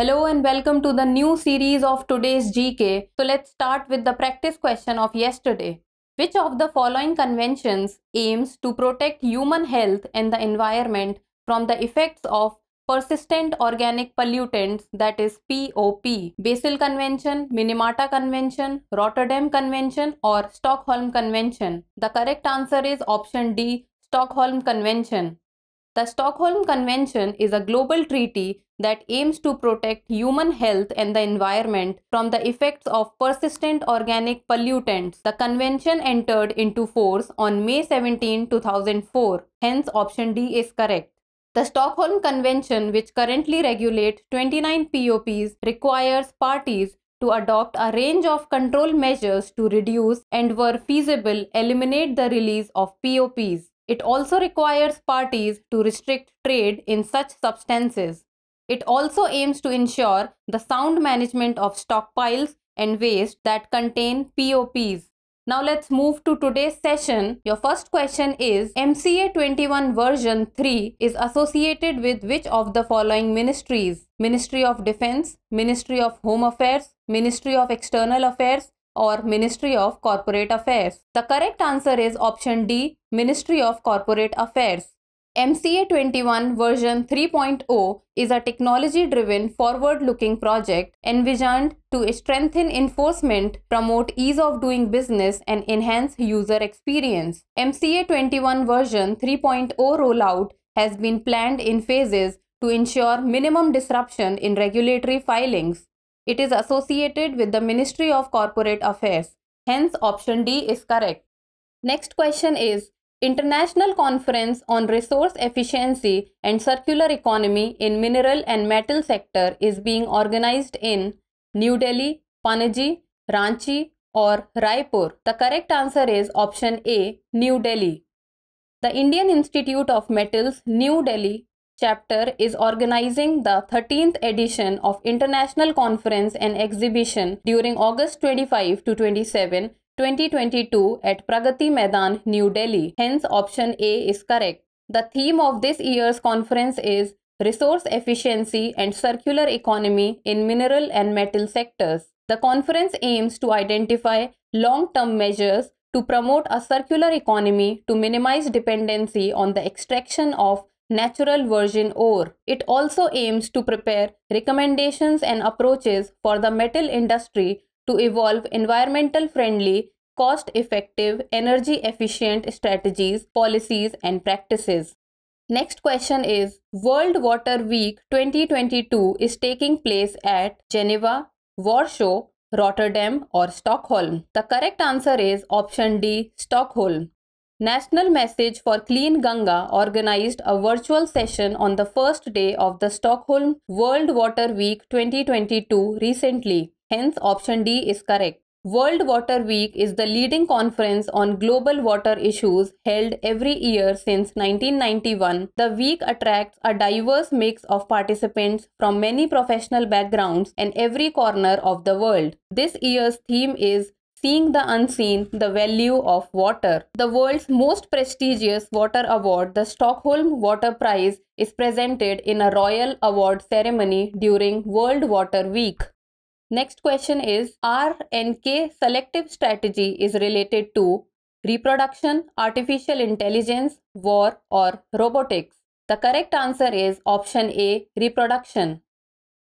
Hello and welcome to the new series of today's GK. So let's start with the practice question of yesterday. Which of the following conventions aims to protect human health and the environment from the effects of persistent organic pollutants that is POP Basel Convention, Minamata Convention, Rotterdam Convention or Stockholm Convention. The correct answer is option D Stockholm Convention. The Stockholm Convention is a global treaty that aims to protect human health and the environment from the effects of persistent organic pollutants. The convention entered into force on May 17, 2004. Hence, option D is correct. The Stockholm Convention, which currently regulates 29 POPs, requires parties to adopt a range of control measures to reduce and, where feasible, eliminate the release of POPs. It also requires parties to restrict trade in such substances. It also aims to ensure the sound management of stockpiles and waste that contain POPs. Now let's move to today's session. Your first question is MCA 21 version 3 is associated with which of the following ministries? Ministry of Defense, Ministry of Home Affairs, Ministry of External Affairs, or Ministry of Corporate Affairs. The correct answer is option D, Ministry of Corporate Affairs. MCA 21 version 3.0 is a technology driven forward looking project envisioned to strengthen enforcement, promote ease of doing business, and enhance user experience. MCA 21 version 3.0 rollout has been planned in phases to ensure minimum disruption in regulatory filings it is associated with the Ministry of Corporate Affairs. Hence, option D is correct. Next question is International Conference on Resource Efficiency and Circular Economy in Mineral and Metal Sector is being organized in New Delhi, Panaji, Ranchi, or Raipur? The correct answer is option A, New Delhi. The Indian Institute of Metals, New Delhi chapter is organizing the 13th edition of International Conference and Exhibition during August 25 to 27, 2022 at Pragati Maidan, New Delhi. Hence, option A is correct. The theme of this year's conference is Resource Efficiency and Circular Economy in Mineral and Metal Sectors. The conference aims to identify long-term measures to promote a circular economy to minimize dependency on the extraction of natural version ore. It also aims to prepare recommendations and approaches for the metal industry to evolve environmental friendly, cost effective, energy efficient strategies, policies, and practices. Next question is World Water Week 2022 is taking place at Geneva, Warsaw, Rotterdam, or Stockholm? The correct answer is option D Stockholm. National Message for Clean Ganga organized a virtual session on the first day of the Stockholm World Water Week 2022 recently. Hence, option D is correct. World Water Week is the leading conference on global water issues held every year since 1991. The week attracts a diverse mix of participants from many professional backgrounds and every corner of the world. This year's theme is Seeing the Unseen, the Value of Water. The world's most prestigious water award, the Stockholm Water Prize, is presented in a royal award ceremony during World Water Week. Next question is RNK selective strategy is related to reproduction, artificial intelligence, war, or robotics? The correct answer is option A reproduction.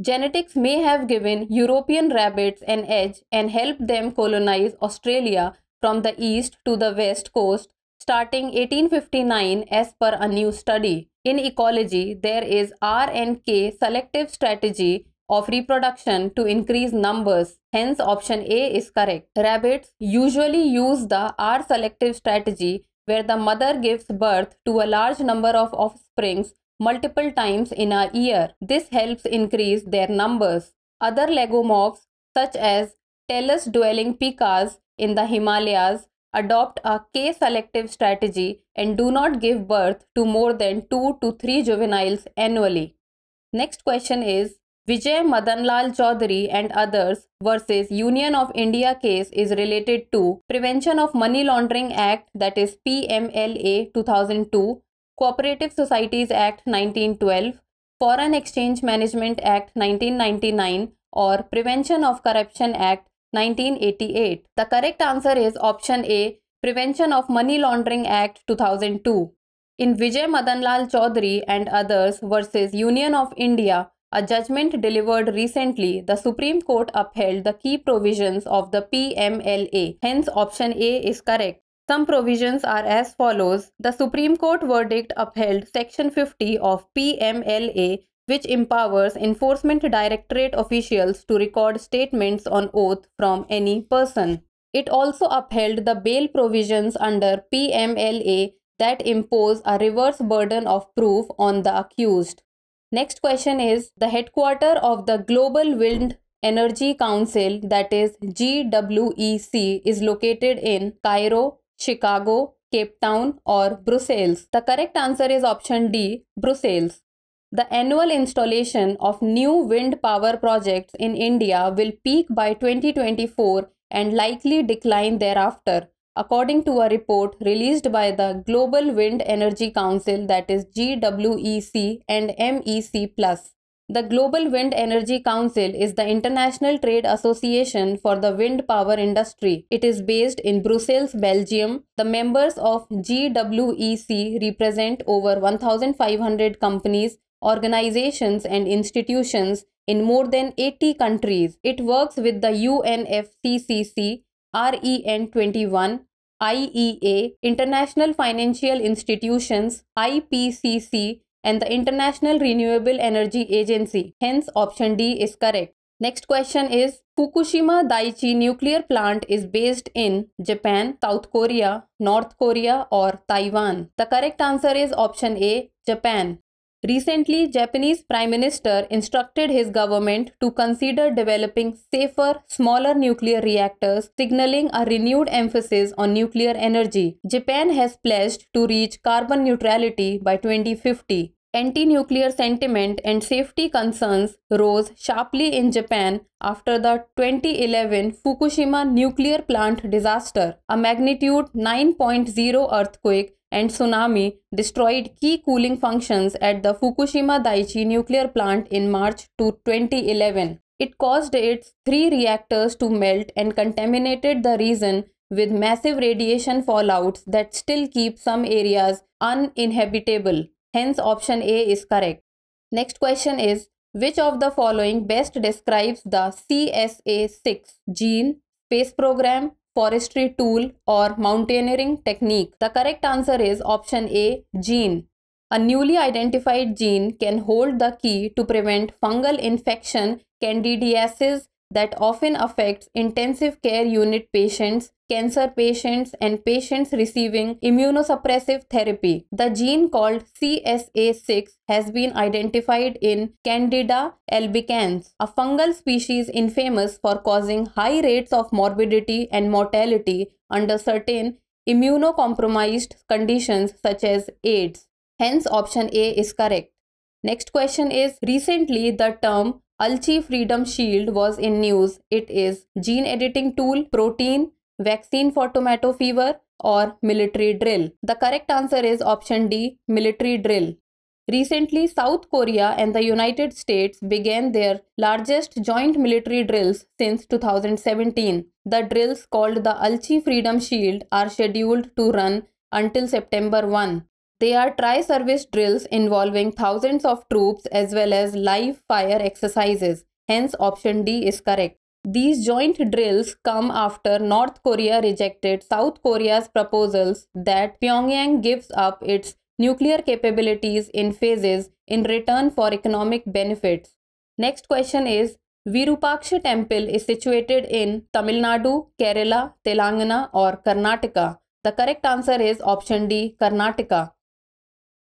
Genetics may have given European rabbits an edge and helped them colonize Australia from the east to the west coast starting 1859 as per a new study. In ecology, there is RNK selective strategy of reproduction to increase numbers. Hence, option A is correct. Rabbits usually use the R selective strategy where the mother gives birth to a large number of offsprings multiple times in a year. This helps increase their numbers. Other legomorphs such as talus-dwelling pikas in the Himalayas adopt a K-selective strategy and do not give birth to more than 2 to 3 juveniles annually. Next question is Vijay Madanlal Chaudhary and others versus Union of India case is related to Prevention of Money Laundering Act that is PMLA 2002 Cooperative Societies Act 1912, Foreign Exchange Management Act 1999 or Prevention of Corruption Act 1988. The correct answer is option A, Prevention of Money Laundering Act 2002. In Vijay Madanlal Chaudhary and others versus Union of India, a judgment delivered recently, the Supreme Court upheld the key provisions of the PMLA. Hence, option A is correct. Some provisions are as follows. The Supreme Court verdict upheld Section 50 of PMLA which empowers enforcement directorate officials to record statements on oath from any person. It also upheld the bail provisions under PMLA that impose a reverse burden of proof on the accused. Next question is the headquarter of the Global Wind Energy Council that is GWEC is located in Cairo, Chicago, Cape Town or Brussels. The correct answer is option D, Brussels. The annual installation of new wind power projects in India will peak by 2024 and likely decline thereafter, according to a report released by the Global Wind Energy Council that is GWEC and MEC+. The Global Wind Energy Council is the international trade association for the wind power industry. It is based in Brussels, Belgium. The members of GWEC represent over 1,500 companies, organizations, and institutions in more than 80 countries. It works with the UNFCCC, REN21, IEA, International Financial Institutions, IPCC, and the International Renewable Energy Agency. Hence, option D is correct. Next question is Fukushima Daiichi nuclear plant is based in Japan, South Korea, North Korea or Taiwan. The correct answer is option A, Japan. Recently, Japanese Prime Minister instructed his government to consider developing safer, smaller nuclear reactors, signaling a renewed emphasis on nuclear energy. Japan has pledged to reach carbon neutrality by 2050. Anti nuclear sentiment and safety concerns rose sharply in Japan after the 2011 Fukushima nuclear plant disaster. A magnitude 9.0 earthquake and tsunami destroyed key cooling functions at the Fukushima Daiichi nuclear plant in March 2011. It caused its three reactors to melt and contaminated the region with massive radiation fallouts that still keep some areas uninhabitable. Hence, option A is correct. Next question is Which of the following best describes the CSA 6 gene, space program, forestry tool or mountaineering technique? The correct answer is option A gene. A newly identified gene can hold the key to prevent fungal infection, candidiasis, that often affects intensive care unit patients, cancer patients, and patients receiving immunosuppressive therapy. The gene called CSA6 has been identified in Candida albicans, a fungal species infamous for causing high rates of morbidity and mortality under certain immunocompromised conditions such as AIDS. Hence, option A is correct. Next question is Recently, the term Ulchi Freedom Shield was in news. It is gene editing tool, protein, vaccine for tomato fever or military drill. The correct answer is option D, military drill. Recently, South Korea and the United States began their largest joint military drills since 2017. The drills called the Ulchi Freedom Shield are scheduled to run until September 1. They are tri-service drills involving thousands of troops as well as live fire exercises. Hence, option D is correct. These joint drills come after North Korea rejected South Korea's proposals that Pyongyang gives up its nuclear capabilities in phases in return for economic benefits. Next question is Virupaksha temple is situated in Tamil Nadu, Kerala, Telangana or Karnataka. The correct answer is option D, Karnataka.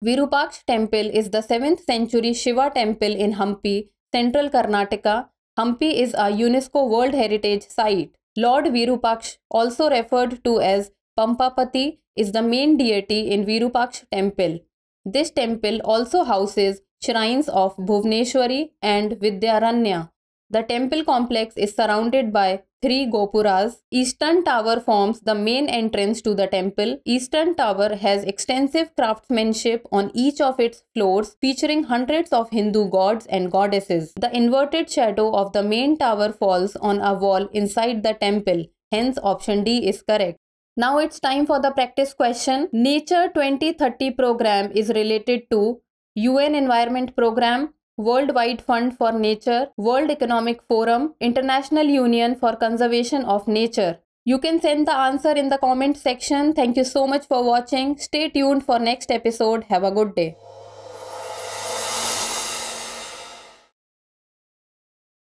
Virupaksh temple is the 7th century Shiva temple in Hampi, central Karnataka. Hampi is a UNESCO World Heritage Site. Lord Virupaksh, also referred to as Pampapati, is the main deity in Virupaksh temple. This temple also houses shrines of Bhuvneshwari and Vidyaranya. The temple complex is surrounded by three gopuras. Eastern tower forms the main entrance to the temple. Eastern tower has extensive craftsmanship on each of its floors featuring hundreds of Hindu gods and goddesses. The inverted shadow of the main tower falls on a wall inside the temple. Hence option D is correct. Now it's time for the practice question. Nature 2030 program is related to UN Environment Program, World Wide Fund for Nature, World Economic Forum, International Union for Conservation of Nature. You can send the answer in the comment section. Thank you so much for watching. Stay tuned for next episode. Have a good day.